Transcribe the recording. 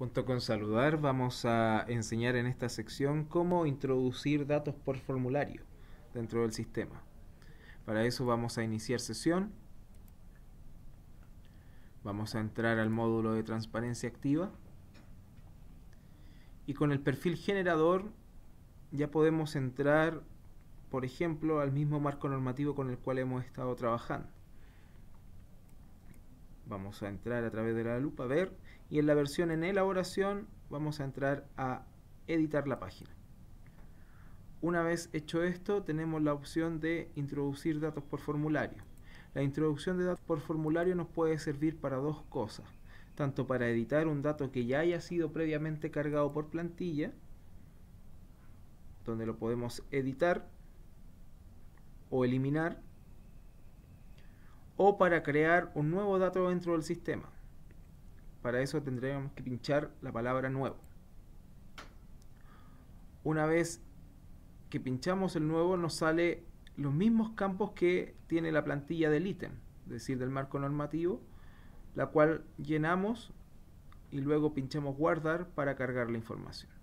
Junto con saludar vamos a enseñar en esta sección cómo introducir datos por formulario dentro del sistema. Para eso vamos a iniciar sesión. Vamos a entrar al módulo de transparencia activa. Y con el perfil generador ya podemos entrar, por ejemplo, al mismo marco normativo con el cual hemos estado trabajando vamos a entrar a través de la lupa, ver, y en la versión en elaboración vamos a entrar a editar la página. Una vez hecho esto, tenemos la opción de introducir datos por formulario. La introducción de datos por formulario nos puede servir para dos cosas, tanto para editar un dato que ya haya sido previamente cargado por plantilla, donde lo podemos editar o eliminar, o para crear un nuevo dato dentro del sistema. Para eso tendremos que pinchar la palabra nuevo. Una vez que pinchamos el nuevo nos sale los mismos campos que tiene la plantilla del ítem, es decir, del marco normativo, la cual llenamos y luego pinchamos guardar para cargar la información.